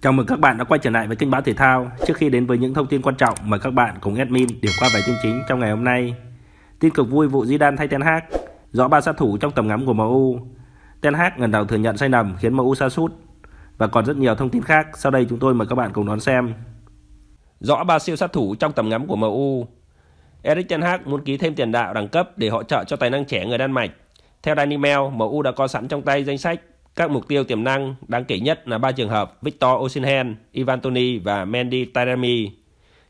Chào mừng các bạn đã quay trở lại với kênh báo thể thao. Trước khi đến với những thông tin quan trọng mời các bạn cùng admin điểm qua vài tin chính trong ngày hôm nay. Tin cực vui vụ Zidane thay Ten Hag, rõ ba sát thủ trong tầm ngắm của MU. Ten Hag lần đầu thừa nhận sai lầm khiến MU sa sút và còn rất nhiều thông tin khác. Sau đây chúng tôi mời các bạn cùng đón xem. Rõ ba siêu sát thủ trong tầm ngắm của MU. Erik Ten Hag muốn ký thêm tiền đạo đẳng cấp để hỗ trợ cho tài năng trẻ người Đan Mạch. Theo Daily Mail, MU đã có sẵn trong tay danh sách các mục tiêu tiềm năng đáng kể nhất là ba trường hợp Victor Osimhen, Ivan Toni và Mandy Taremi.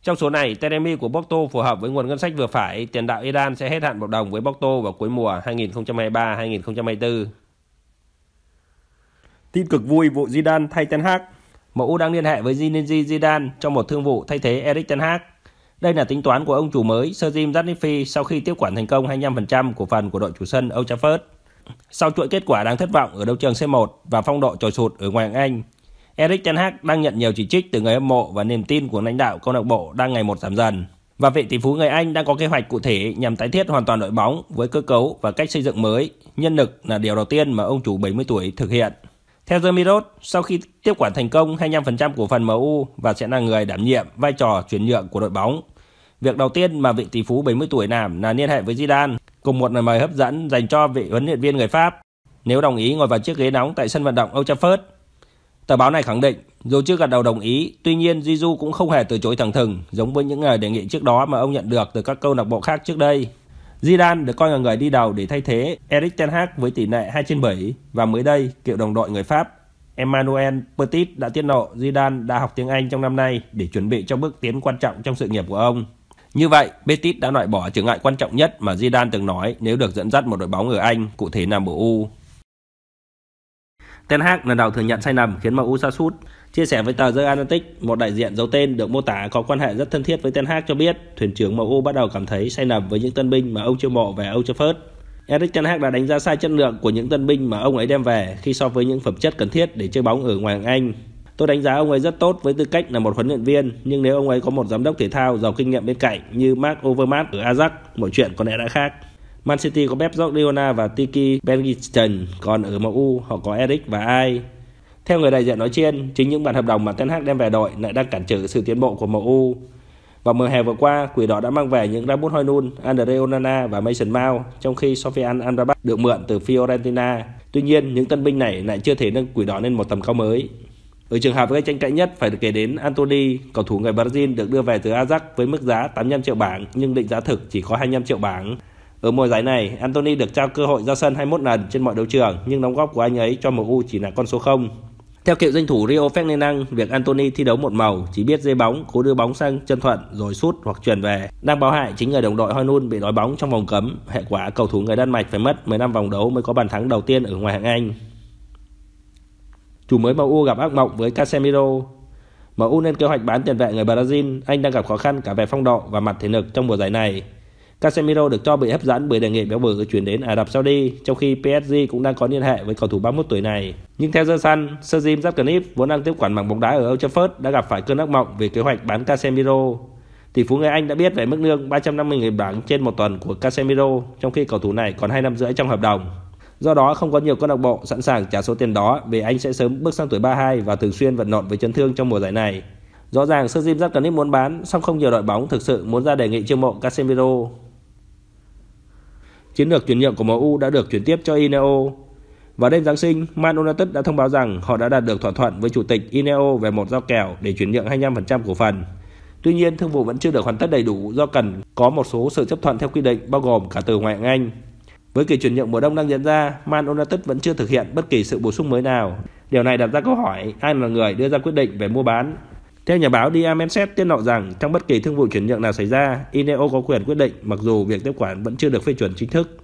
Trong số này, Taremi của Porto phù hợp với nguồn ngân sách vừa phải, tiền đạo Iran sẽ hết hạn hợp đồng với Porto vào cuối mùa 2023-2024. Tin cực vui vụ Zidane thay Ten Hag MU đang liên hệ với Zinedine Zidane trong một thương vụ thay thế Eric Ten Hag. Đây là tính toán của ông chủ mới Sir Jim Ratcliffe sau khi tiếp quản thành công 25% của phần của đội chủ sân Old Trafford. Sau chuỗi kết quả đáng thất vọng ở đấu trường C1 và phong độ trồi sụt ở ngoại hạng Anh, Eric Ten Hag đang nhận nhiều chỉ trích từ người hâm mộ và niềm tin của lãnh đạo câu lạc bộ đang ngày một giảm dần. Và vị tỷ phú người Anh đang có kế hoạch cụ thể nhằm tái thiết hoàn toàn đội bóng với cơ cấu và cách xây dựng mới. Nhân lực là điều đầu tiên mà ông chủ 70 tuổi thực hiện. Theo The Mirror, sau khi tiếp quản thành công 25% của phần MU và sẽ là người đảm nhiệm vai trò chuyển nhượng của đội bóng. Việc đầu tiên mà vị tỷ phú 70 tuổi làm là liên hệ với Zidane cùng một lời mời hấp dẫn dành cho vị huấn luyện viên người Pháp nếu đồng ý ngồi vào chiếc ghế nóng tại sân vận động Old Trafford. Tờ báo này khẳng định, dù chưa gật đầu đồng ý, tuy nhiên Jiju cũng không hề từ chối thẳng thừng, giống với những lời đề nghị trước đó mà ông nhận được từ các câu lạc bộ khác trước đây. Zidane được coi là người đi đầu để thay thế Eric Ten Hag với tỷ lệ 2 trên 7 và mới đây, cựu đồng đội người Pháp Emmanuel Petit đã tiết lộ Zidane đã học tiếng Anh trong năm nay để chuẩn bị cho bước tiến quan trọng trong sự nghiệp của ông. Như vậy, Betis đã loại bỏ trở ngại quan trọng nhất mà Zidane từng nói nếu được dẫn dắt một đội bóng ở Anh, cụ thể là MU. Ten Hag lần đầu thừa nhận sai lầm khiến MU sa sút. Chia sẻ với tờ The Atlantic, một đại diện giấu tên được mô tả có quan hệ rất thân thiết với Ten Hag cho biết, thuyền trưởng MU bắt đầu cảm thấy sai lầm với những tân binh mà ông chưa mộ về Old Trafford. Eric Ten Hag đã đánh giá sai chất lượng của những tân binh mà ông ấy đem về khi so với những phẩm chất cần thiết để chơi bóng ở ngoài Anh. Tôi đánh giá ông ấy rất tốt với tư cách là một huấn luyện viên, nhưng nếu ông ấy có một giám đốc thể thao giàu kinh nghiệm bên cạnh như Mark Overmars ở Ajax, mọi chuyện có lẽ đã khác. Man City có Pep Guardiola và Tiki Bengichten, còn ở MU họ có Eric và Ai. Theo người đại diện nói trên, chính những bản hợp đồng mà Ten Hag đem về đội lại đang cản trở sự tiến bộ của MU. Vào mùa hè vừa qua, quỷ đỏ đã mang về những Ramos Hojlund, Andre Onana và Mason Mount, trong khi Sofian Amrabat được mượn từ Fiorentina. Tuy nhiên, những tân binh này lại chưa thể nâng quỷ đỏ lên một tầm cao mới. Ở trường hợp gây tranh cãi nhất phải được kể đến Anthony, cầu thủ người Brazil được đưa về từ Ajax với mức giá 85 triệu bảng nhưng định giá thực chỉ có 25 triệu bảng. Ở mùa giải này, Anthony được trao cơ hội ra sân 21 lần trên mọi đấu trường nhưng đóng góp của anh ấy cho MU chỉ là con số 0. Theo cựu danh thủ Rio Ferdinand, việc Anthony thi đấu một màu, chỉ biết dây bóng, cố đưa bóng sang chân thuận rồi sút hoặc chuyển về, đang báo hại chính người đồng đội Hoynun bị đói bóng trong vòng cấm. Hệ quả cầu thủ người Đan Mạch phải mất 15 vòng đấu mới có bàn thắng đầu tiên ở ngoài hạng Anh. Chủ mới MU gặp ác mộng với Casemiro. MU nên kế hoạch bán tiền vệ người Brazil, anh đang gặp khó khăn cả về phong độ và mặt thể lực trong mùa giải này. Casemiro được cho bị hấp dẫn bởi đề nghị béo bở chuyển đến Ả Rập Saudi, trong khi PSG cũng đang có liên hệ với cầu thủ 31 tuổi này. Nhưng theo The Sun, Sergim Zatkaniv vốn đang tiếp quản mảng bóng đá ở Old Trafford đã gặp phải cơn ác mộng vì kế hoạch bán Casemiro. Tỷ phú người Anh đã biết về mức lương 350.000 bảng trên một tuần của Casemiro, trong khi cầu thủ này còn 2 năm rưỡi trong hợp đồng. Do đó không có nhiều câu lạc bộ sẵn sàng trả số tiền đó vì anh sẽ sớm bước sang tuổi 32 và thường xuyên vật lộn với chấn thương trong mùa giải này. Rõ ràng Sir Jim Ratcliffe muốn bán, song không nhiều đội bóng thực sự muốn ra đề nghị chiêu mộ Casemiro. Chiến lược chuyển nhượng của MU đã được chuyển tiếp cho Ineo. Vào đêm Giáng sinh, Man United đã thông báo rằng họ đã đạt được thỏa thuận với chủ tịch Ineo về một giao kèo để chuyển nhượng 25% cổ phần. Tuy nhiên, thương vụ vẫn chưa được hoàn tất đầy đủ do cần có một số sự chấp thuận theo quy định bao gồm cả từ ngoại hạng Anh. Với kỳ chuyển nhượng mùa đông đang diễn ra, Man United vẫn chưa thực hiện bất kỳ sự bổ sung mới nào. Điều này đặt ra câu hỏi ai là người đưa ra quyết định về mua bán. Theo nhà báo Diamenset tiết lộ rằng trong bất kỳ thương vụ chuyển nhượng nào xảy ra, Ineo có quyền quyết định mặc dù việc tiếp quản vẫn chưa được phê chuẩn chính thức.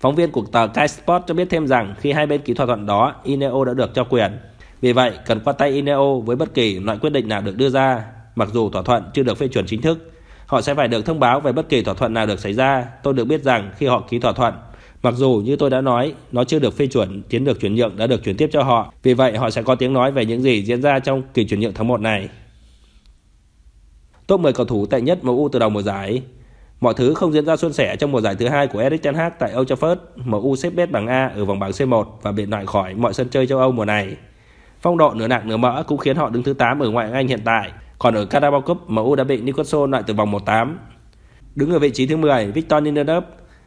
Phóng viên của tờ Sky Sport cho biết thêm rằng khi hai bên ký thỏa thuận đó, Ineo đã được cho quyền. Vì vậy, cần qua tay Ineo với bất kỳ loại quyết định nào được đưa ra, mặc dù thỏa thuận chưa được phê chuẩn chính thức. Họ sẽ phải được thông báo về bất kỳ thỏa thuận nào được xảy ra. Tôi được biết rằng khi họ ký thỏa thuận, Mặc dù như tôi đã nói, nó chưa được phê chuẩn, chiến lược chuyển nhượng đã được chuyển tiếp cho họ. Vì vậy, họ sẽ có tiếng nói về những gì diễn ra trong kỳ chuyển nhượng tháng 1 này. Top 10 cầu thủ tệ nhất MU từ đầu mùa giải. Mọi thứ không diễn ra suôn sẻ trong mùa giải thứ hai của Erik ten Hag tại Old Trafford. MU xếp bét bảng A ở vòng bảng C1 và bị loại khỏi mọi sân chơi châu Âu mùa này. Phong độ nửa nặng nửa mỡ cũng khiến họ đứng thứ 8 ở ngoại hạng Anh hiện tại. Còn ở Carabao Cup, MU đã bị Newcastle loại từ vòng 1-8. Đứng ở vị trí thứ 10, Victor Lindelof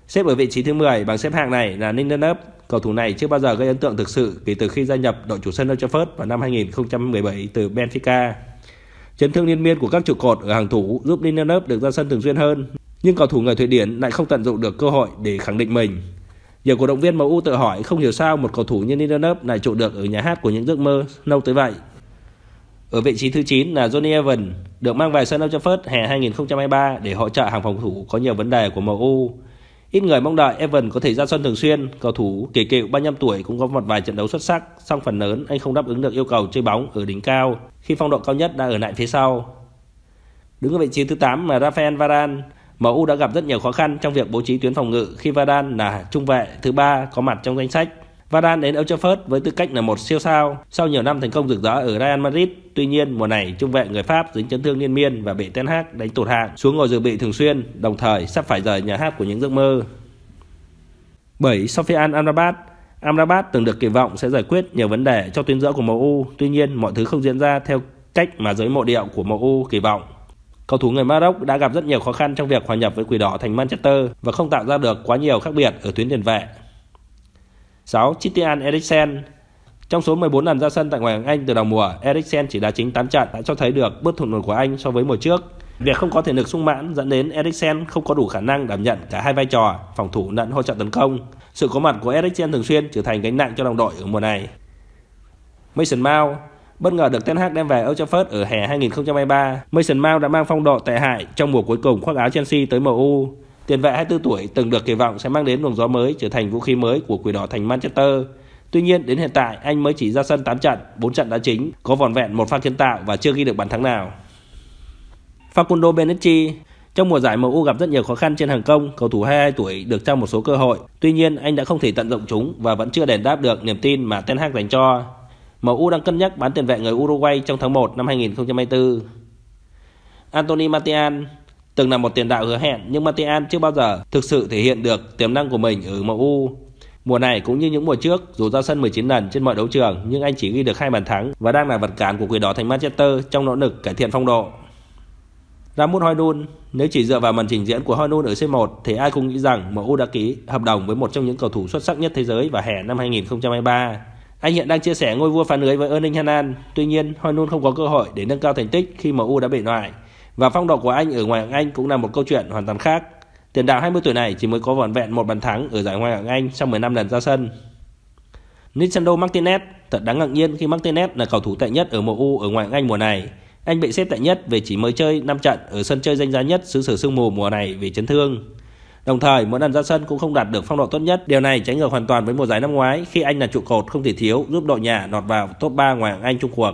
Xếp ở vị trí thứ 10 bằng xếp hạng này là Ninh Đơn Cầu thủ này chưa bao giờ gây ấn tượng thực sự kể từ khi gia nhập đội chủ sân Old Trafford vào năm 2017 từ Benfica. Chấn thương liên miên của các trụ cột ở hàng thủ giúp Ninh được ra sân thường xuyên hơn, nhưng cầu thủ người Thụy Điển lại không tận dụng được cơ hội để khẳng định mình. Nhiều cổ động viên MU tự hỏi không hiểu sao một cầu thủ như Ninh Lindelof lại trụ được ở nhà hát của những giấc mơ lâu tới vậy. Ở vị trí thứ 9 là Johnny Evans, được mang về sân Old Trafford hè 2023 để hỗ trợ hàng phòng thủ có nhiều vấn đề của MU. Ít người mong đợi Evan có thể ra sân thường xuyên, cầu thủ kỳ cựu 35 tuổi cũng có một vài trận đấu xuất sắc, song phần lớn anh không đáp ứng được yêu cầu chơi bóng ở đỉnh cao khi phong độ cao nhất đã ở lại phía sau. Đứng ở vị trí thứ 8 là Rafael Varane, MU đã gặp rất nhiều khó khăn trong việc bố trí tuyến phòng ngự khi Varane là trung vệ thứ ba có mặt trong danh sách Varane đến Old Trafford với tư cách là một siêu sao sau nhiều năm thành công rực rỡ ở Real Madrid. Tuy nhiên, mùa này trung vệ người Pháp dính chấn thương liên miên và bị Ten Hag đánh tụt hạng xuống ngồi dự bị thường xuyên, đồng thời sắp phải rời nhà hát của những giấc mơ. 7. Sofian Amrabat Amrabat từng được kỳ vọng sẽ giải quyết nhiều vấn đề cho tuyến giữa của MU, tuy nhiên mọi thứ không diễn ra theo cách mà giới mộ điệu của MU kỳ vọng. Cầu thủ người Maroc đã gặp rất nhiều khó khăn trong việc hòa nhập với Quỷ Đỏ thành Manchester và không tạo ra được quá nhiều khác biệt ở tuyến tiền vệ. 6. Christian Eriksen Trong số 14 lần ra sân tại ngoại hạng Anh từ đầu mùa, Eriksen chỉ đá chính 8 trận đã cho thấy được bước thụt lùi của anh so với mùa trước. Việc không có thể lực sung mãn dẫn đến Eriksen không có đủ khả năng đảm nhận cả hai vai trò phòng thủ lẫn hỗ trợ tấn công. Sự có mặt của Eriksen thường xuyên trở thành gánh nặng cho đồng đội ở mùa này. Mason Mount Bất ngờ được Ten Hag đem về Old Trafford ở hè 2023, Mason Mount đã mang phong độ tệ hại trong mùa cuối cùng khoác áo Chelsea tới MU. Tiền vệ 24 tuổi từng được kỳ vọng sẽ mang đến luồng gió mới trở thành vũ khí mới của Quỷ Đỏ thành Manchester. Tuy nhiên đến hiện tại anh mới chỉ ra sân 8 trận, 4 trận đá chính, có vòn vẹn một pha kiến tạo và chưa ghi được bàn thắng nào. Facundo Benetti trong mùa giải MU gặp rất nhiều khó khăn trên hàng công, cầu thủ 22 tuổi được trao một số cơ hội. Tuy nhiên, anh đã không thể tận dụng chúng và vẫn chưa đền đáp được niềm tin mà Ten Hag dành cho. MU đang cân nhắc bán tiền vệ người Uruguay trong tháng 1 năm 2024. Anthony Martial từng là một tiền đạo hứa hẹn nhưng Martial chưa bao giờ thực sự thể hiện được tiềm năng của mình ở MU. Mùa này cũng như những mùa trước, dù ra sân 19 lần trên mọi đấu trường nhưng anh chỉ ghi được hai bàn thắng và đang là vật cản của quỷ đỏ thành Manchester trong nỗ lực cải thiện phong độ. Ramon Hoylund, nếu chỉ dựa vào màn trình diễn của Hoylund ở C1 thì ai cũng nghĩ rằng MU đã ký hợp đồng với một trong những cầu thủ xuất sắc nhất thế giới vào hè năm 2023. Anh hiện đang chia sẻ ngôi vua phá lưới với Erling Haaland, tuy nhiên Hoylund không có cơ hội để nâng cao thành tích khi MU đã bị loại và phong độ của anh ở ngoại hạng Anh cũng là một câu chuyện hoàn toàn khác. Tiền đạo 20 tuổi này chỉ mới có vỏn vẹn một bàn thắng ở giải ngoại hạng Anh sau 15 lần ra sân. Nisando Martinez thật đáng ngạc nhiên khi Martinez là cầu thủ tệ nhất ở MU ở ngoại hạng Anh mùa này. Anh bị xếp tệ nhất về chỉ mới chơi 5 trận ở sân chơi danh giá nhất xứ sở sương mù mùa này vì chấn thương. Đồng thời, mỗi lần ra sân cũng không đạt được phong độ tốt nhất. Điều này trái ngược hoàn toàn với mùa giải năm ngoái khi anh là trụ cột không thể thiếu giúp đội nhà lọt vào top 3 ngoại hạng Anh chung cuộc.